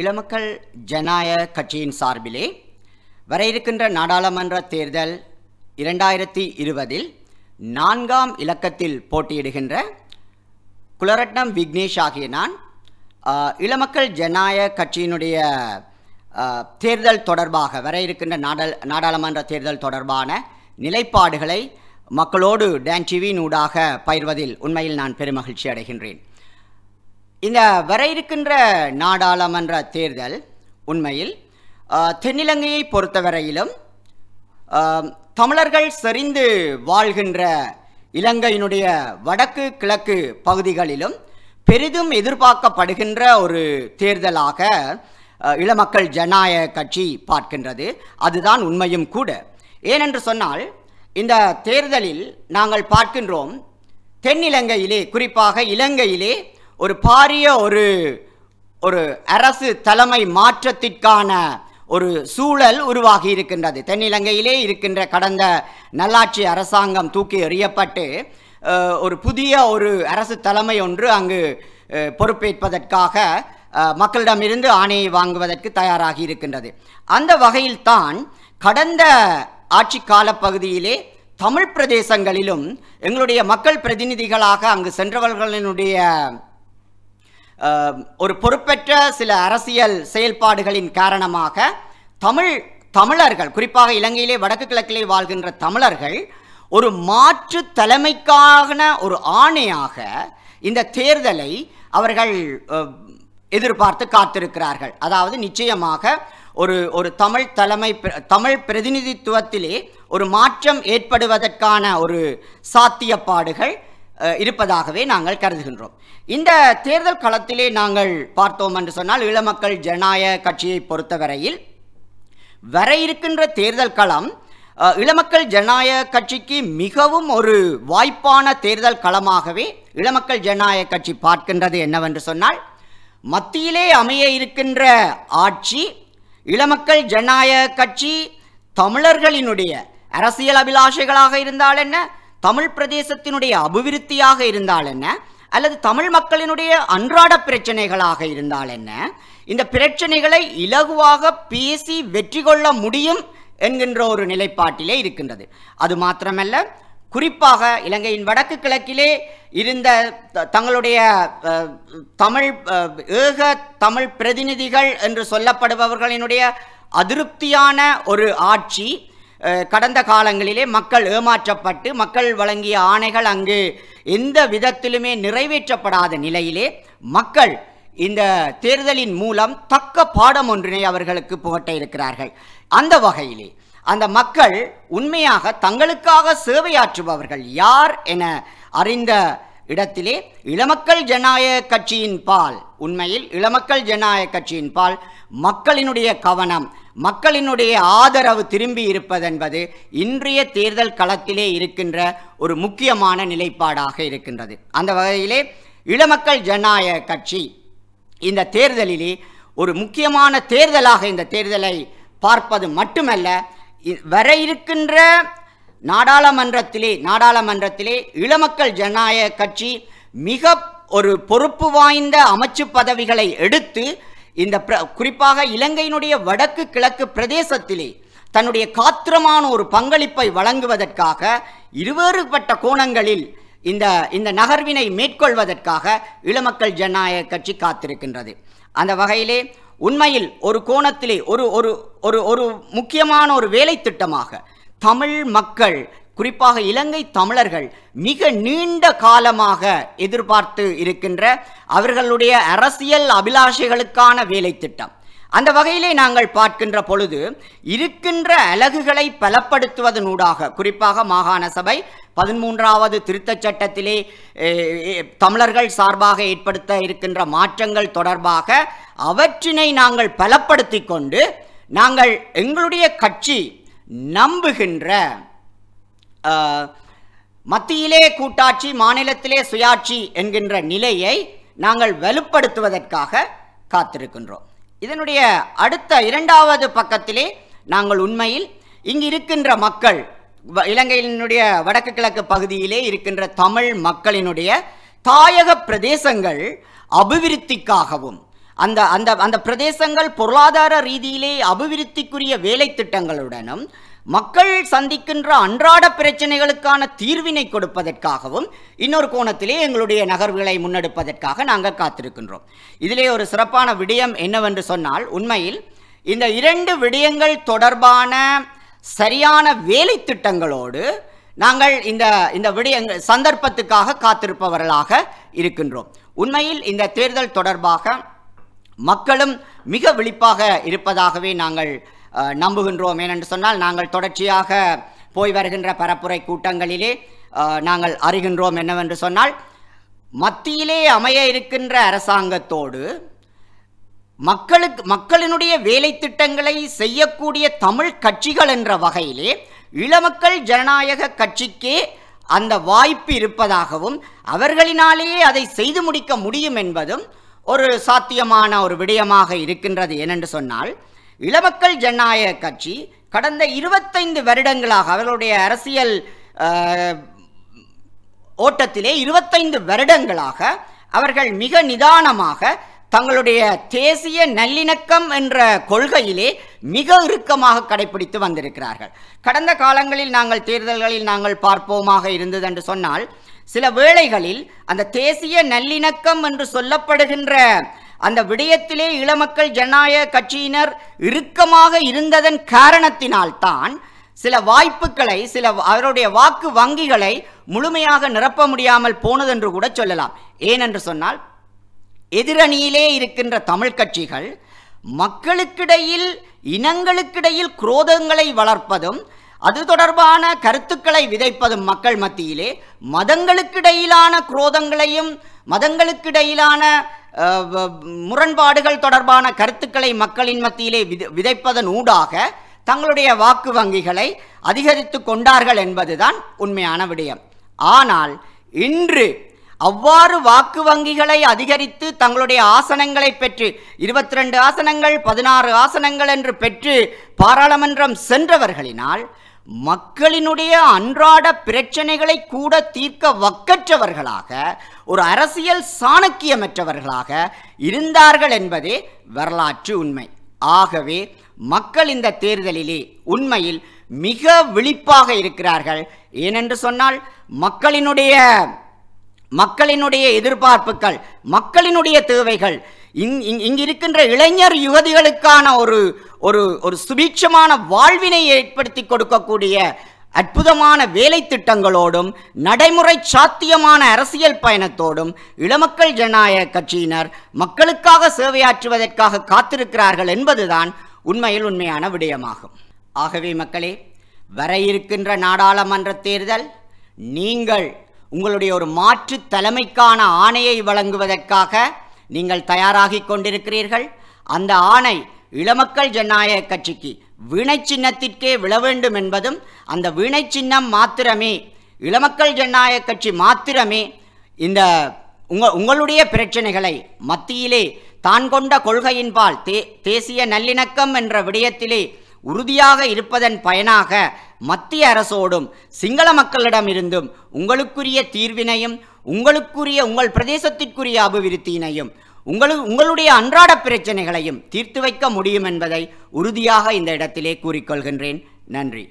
இளமக்கள் ஜனநாயக கட்சியின் சார்பிலே வர இருக்கின்ற நாடாளுமன்ற தேர்தல் இரண்டாயிரத்தி இருபதில் நான்காம் இலக்கத்தில் போட்டியிடுகின்ற குலரட்னம் விக்னேஷ் ஆகிய நான் இளமக்கள் ஜனநாயக கட்சியினுடைய தேர்தல் தொடர்பாக வர இருக்கின்ற நாடல் நாடாளுமன்ற தேர்தல் தொடர்பான நிலைப்பாடுகளை மக்களோடு டேன் டிவியின் ஊடாக பயிர்வதில் உண்மையில் நான் பெருமகிழ்ச்சி அடைகின்றேன் இந்த வர இருக்கின்ற நாடாளுமன்ற தேர்தல் உண்மையில் தென்னிலங்கையை பொறுத்தவரையிலும் தமிழர்கள் செறிந்து வாழ்கின்ற இலங்கையினுடைய வடக்கு கிழக்கு பகுதிகளிலும் பெரிதும் எதிர்பார்க்கப்படுகின்ற ஒரு தேர்தலாக இளமக்கள் ஜனநாயக கட்சி பார்க்கின்றது அதுதான் உண்மையும் கூட ஏனென்று சொன்னால் இந்த தேர்தலில் நாங்கள் பார்க்கின்றோம் தென்னிலங்கையிலே குறிப்பாக இலங்கையிலே ஒரு பாரிய ஒரு ஒரு அரசு தலைமை மாற்றத்திற்கான ஒரு சூழல் உருவாகி இருக்கின்றது தென்னிலங்கையிலே இருக்கின்ற கடந்த நல்லாட்சி அரசாங்கம் தூக்கி எறியப்பட்டு ஒரு புதிய ஒரு அரசு தலைமை ஒன்று அங்கு பொறுப்பேற்பதற்காக மக்களிடமிருந்து ஆணையை வாங்குவதற்கு தயாராகி இருக்கின்றது அந்த வகையில்தான் கடந்த ஆட்சி கால பகுதியிலே தமிழ் பிரதேசங்களிலும் எங்களுடைய மக்கள் பிரதிநிதிகளாக அங்கு சென்றவர்களினுடைய ஒரு பொறுப்பற்ற சில அரசியல் செயல்பாடுகளின் காரணமாக தமிழ் தமிழர்கள் குறிப்பாக இலங்கையிலே வடக்கு கிழக்கிலே வாழ்கின்ற தமிழர்கள் ஒரு மாற்று தலைமைக்கான ஒரு ஆணையாக இந்த தேர்தலை அவர்கள் எதிர்பார்த்து காத்திருக்கிறார்கள் அதாவது நிச்சயமாக ஒரு ஒரு தமிழ் தலைமை தமிழ் பிரதிநிதித்துவத்திலே ஒரு மாற்றம் ஏற்படுவதற்கான ஒரு சாத்தியப்பாடுகள் இருப்பதாகவே நாங்கள் கருதுகின்றோம் இந்த தேர்தல் களத்திலே நாங்கள் பார்த்தோம் என்று சொன்னால் இளமக்கள் ஜனநாயக கட்சியை பொறுத்தவரையில் வர இருக்கின்ற தேர்தல் களம் இளமக்கள் ஜனநாயக கட்சிக்கு மிகவும் ஒரு வாய்ப்பான தேர்தல் களமாகவே இளமக்கள் ஜனநாயக கட்சி பார்க்கின்றது என்னவென்று சொன்னால் மத்தியிலே அமைய இருக்கின்ற ஆட்சி இளமக்கள் ஜனநாயக கட்சி தமிழர்களினுடைய அரசியல் அபிலாஷைகளாக இருந்தால் என்ன தமிழ் பிரதேசத்தினுடைய அபிவிருத்தியாக இருந்தால் என்ன அல்லது தமிழ் மக்களினுடைய அன்றாட பிரச்சனைகளாக இருந்தால் என்ன இந்த பிரச்சனைகளை இலகுவாக பேசி வெற்றி கொள்ள முடியும் என்கின்ற ஒரு நிலைப்பாட்டிலே இருக்கின்றது அது மாத்திரமல்ல குறிப்பாக இலங்கையின் வடக்கு கிழக்கிலே இருந்த தங்களுடைய தமிழ் ஏக தமிழ் பிரதிநிதிகள் என்று சொல்லப்படுபவர்களினுடைய அதிருப்தியான ஒரு ஆட்சி கடந்த காலங்களிலே மக்கள் ஏமாற்றப்பட்டு மக்கள் வழங்கிய ஆணைகள் அங்கு எந்த விதத்திலுமே நிறைவேற்றப்படாத நிலையிலே மக்கள் இந்த தேர்தலின் மூலம் தக்க பாடம் ஒன்றினை அவர்களுக்கு புகட்ட இருக்கிறார்கள் அந்த வகையிலே அந்த மக்கள் உண்மையாக தங்களுக்காக சேவையாற்றுபவர்கள் யார் என அறிந்த இடத்திலே இளமக்கள் ஜனநாயக கட்சியின் பால் உண்மையில் இளமக்கள் ஜனநாயக கட்சியின் பால் மக்களினுடைய கவனம் மக்களினுடைய ஆதரவு திரும்பி இருப்பதென்பது இன்றைய தேர்தல் களத்திலே இருக்கின்ற ஒரு முக்கியமான நிலைப்பாடாக இருக்கின்றது அந்த வகையிலே இளமக்கள் ஜனநாயக கட்சி இந்த தேர்தலிலே ஒரு முக்கியமான தேர்தலாக இந்த தேர்தலை பார்ப்பது மட்டுமல்ல வர இருக்கின்ற நாடாளுமன்றத்திலே நாடாளுமன்றத்திலே இளமக்கள் ஜனநாயக கட்சி மிக ஒரு பொறுப்பு வாய்ந்த அமைச்சு பதவிகளை எடுத்து இந்த குறிப்பாக இலங்கையினுடைய வடக்கு கிழக்கு பிரதேசத்திலே தன்னுடைய காத்திரமான ஒரு பங்களிப்பை வழங்குவதற்காக இருவேறுபட்ட கோணங்களில் இந்த இந்த நகர்வினை மேற்கொள்வதற்காக இளமக்கள் ஜனநாயக கட்சி காத்திருக்கின்றது அந்த வகையிலே உண்மையில் ஒரு கோணத்திலே ஒரு ஒரு ஒரு ஒரு முக்கியமான ஒரு வேலை திட்டமாக தமிழ் மக்கள் குறிப்பாக இலங்கை தமிழர்கள் மிக நீண்ட காலமாக எதிர்பார்த்து இருக்கின்ற அவர்களுடைய அரசியல் அபிலாஷைகளுக்கான வேலை திட்டம் அந்த வகையிலே நாங்கள் பார்க்கின்ற பொழுது இருக்கின்ற அலகுகளை பலப்படுத்துவதனூடாக குறிப்பாக மாகாண சபை பதிமூன்றாவது திருத்தச் சட்டத்திலே தமிழர்கள் சார்பாக ஏற்படுத்த இருக்கின்ற மாற்றங்கள் தொடர்பாக அவற்றினை நாங்கள் பலப்படுத்தி கொண்டு நாங்கள் எங்களுடைய கட்சி நம்புகின்ற மத்தியிலே கூட்டாட்சி மாநிலத்திலே சுயாட்சி என்கின்ற நிலையை நாங்கள் வலுப்படுத்துவதற்காக காத்திருக்கின்றோம் இதனுடைய அடுத்த இரண்டாவது பக்கத்திலே நாங்கள் உண்மையில் இங்கு இருக்கின்ற மக்கள் இலங்கையினுடைய வடக்கு கிழக்கு பகுதியிலே இருக்கின்ற தமிழ் மக்களினுடைய தாயக பிரதேசங்கள் அபிவிருத்திக்காகவும் அந்த அந்த அந்த பிரதேசங்கள் பொருளாதார ரீதியிலே அபிவிருத்திக்குரிய வேலை திட்டங்களுடனும் மக்கள் சந்திக்கின்ற அன்றாட பிரச்சனைகளுக்கான தீர்வினை கொடுப்பதற்காகவும் இன்னொரு கோணத்திலே எங்களுடைய நகர்வுகளை முன்னெடுப்பதற்காக நாங்கள் காத்திருக்கின்றோம் இதிலே ஒரு சிறப்பான விடயம் என்னவென்று சொன்னால் உண்மையில் இந்த இரண்டு விடயங்கள் தொடர்பான சரியான வேலை திட்டங்களோடு நாங்கள் இந்த இந்த விடயங்கள் சந்தர்ப்பத்துக்காக காத்திருப்பவர்களாக இருக்கின்றோம் உண்மையில் இந்த தேர்தல் தொடர்பாக மக்களும் மிக விழிப்பாக இருப்பதாகவே நாங்கள் நம்புகின்றோம் ஏனென்று சொன்னால் நாங்கள் தொடர்ச்சியாக போய் வருகின்ற பரப்புரை கூட்டங்களிலே நாங்கள் அறிகின்றோம் என்னவென்று சொன்னால் மத்தியிலே அமைய இருக்கின்ற அரசாங்கத்தோடு மக்களுக்கு மக்களினுடைய வேலை திட்டங்களை செய்யக்கூடிய தமிழ் கட்சிகள் என்ற வகையிலே இளமக்கள் ஜனநாயக கட்சிக்கே அந்த வாய்ப்பு இருப்பதாகவும் அவர்களினாலேயே அதை செய்து முடிக்க முடியும் என்பதும் ஒரு சாத்தியமான ஒரு விடயமாக இருக்கின்றது ஏனென்று சொன்னால் இளமக்கள் ஜனநாயக கட்சி கடந்த இருபத்தைந்து வருடங்களாக அவர்களுடைய அரசியல் ஓட்டத்திலே இருபத்தைந்து வருடங்களாக அவர்கள் மிக நிதானமாக தங்களுடைய தேசிய நல்லிணக்கம் என்ற கொள்கையிலே மிக இறுக்கமாக கடைபிடித்து வந்திருக்கிறார்கள் கடந்த காலங்களில் நாங்கள் தேர்தல்களில் நாங்கள் பார்ப்போமாக இருந்தது என்று சொன்னால் சில வேளைகளில் அந்த தேசிய நல்லிணக்கம் என்று சொல்லப்படுகின்ற அந்த விடயத்திலே இளமக்கள் ஜனநாயக கட்சியினர் இறுக்கமாக இருந்ததன் காரணத்தினால்தான் சில வாய்ப்புகளை சில அவருடைய வாக்கு வங்கிகளை முழுமையாக நிரப்ப முடியாமல் போனதென்று கூட சொல்லலாம் ஏனென்று சொன்னால் எதிரணியிலே இருக்கின்ற தமிழ் கட்சிகள் மக்களுக்கிடையில் இனங்களுக்கிடையில் குரோதங்களை வளர்ப்பதும் அது தொடர்பான கருத்துக்களை விதைப்பதும் மக்கள் மத்தியிலே மதங்களுக்கிடையிலான குரோதங்களையும் மதங்களுக்கிடையிலான முரண்பாடுகள் தொடர்பான கருத்துக்களை மக்களின் மத்தியிலே விதைப்பதன் ஊடாக தங்களுடைய வாக்கு வங்கிகளை அதிகரித்து கொண்டார்கள் என்பதுதான் உண்மையான விடயம் ஆனால் இன்று அவ்வாறு வாக்கு வங்கிகளை அதிகரித்து தங்களுடைய ஆசனங்களை பெற்று இருபத்தி ரெண்டு ஆசனங்கள் பதினாறு ஆசனங்கள் என்று பெற்று பாராளுமன்றம் சென்றவர்களினால் மக்களினுடைய அன்றாட பிரச்சனைகளை கூட தீர்க்க வக்கற்றவர்களாக ஒரு அரசியல் சாணக்கியமற்றவர்களாக இருந்தார்கள் என்பதே வரலாற்று உண்மை ஆகவே மக்கள் இந்த தேர்தலிலே உண்மையில் மிக விழிப்பாக இருக்கிறார்கள் ஏனென்று சொன்னால் மக்களினுடைய மக்களினுடைய எதிர்பார்ப்புகள் மக்களினுடைய தேவைகள் இங் இங்கிருக்கின்ற இளைஞர் யுவதிகளுக்கான ஒரு ஒரு ஒரு சுபீட்சமான வாழ்வினை ஏற்படுத்தி கொடுக்கக்கூடிய அற்புதமான வேலை திட்டங்களோடும் நடைமுறை சாத்தியமான அரசியல் பயணத்தோடும் இளமக்கள் ஜனநாயக கட்சியினர் மக்களுக்காக சேவையாற்றுவதற்காக காத்திருக்கிறார்கள் என்பதுதான் உண்மையில் உண்மையான விடயமாகும் ஆகவே மக்களே வர இருக்கின்ற நாடாளுமன்ற தேர்தல் நீங்கள் உங்களுடைய ஒரு மாற்று தலைமைக்கான ஆணையை வழங்குவதற்காக நீங்கள் தயாராகி கொண்டிருக்கிறீர்கள் அந்த ஆணை இளமக்கள் ஜனநாயக கட்சிக்கு வீணை சின்னத்திற்கே விழ வேண்டும் என்பதும் அந்த வீணை சின்னம் மாத்திரமே இளமக்கள் ஜனநாயக கட்சி மாத்திரமே இந்த உங்க உங்களுடைய பிரச்சனைகளை மத்தியிலே தான் கொண்ட கொள்கையின்பால் தே தேசிய நல்லிணக்கம் என்ற விடயத்திலே உறுதியாக இருப்பதன் பயனாக மத்திய அரசோடும் சிங்கள மக்களிடமிருந்தும் உங்களுக்குரிய தீர்வினையும் உங்களுக்குரிய உங்கள் பிரதேசத்திற்குரிய அபிவிருத்தியினையும் உங்களு உங்களுடைய அன்றாட பிரச்சனைகளையும் தீர்த்து வைக்க முடியும் என்பதை உறுதியாக இந்த இடத்திலே கூறிக்கொள்கின்றேன் நன்றி